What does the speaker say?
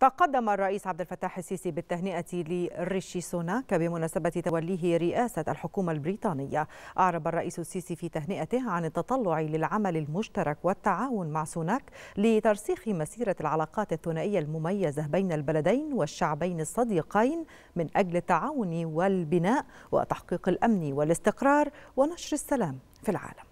تقدم الرئيس عبد الفتاح السيسي بالتهنئة لريشي سوناك بمناسبة توليه رئاسة الحكومة البريطانية أعرب الرئيس السيسي في تهنئته عن التطلع للعمل المشترك والتعاون مع سوناك لترسيخ مسيرة العلاقات الثنائية المميزة بين البلدين والشعبين الصديقين من أجل التعاون والبناء وتحقيق الأمن والاستقرار ونشر السلام في العالم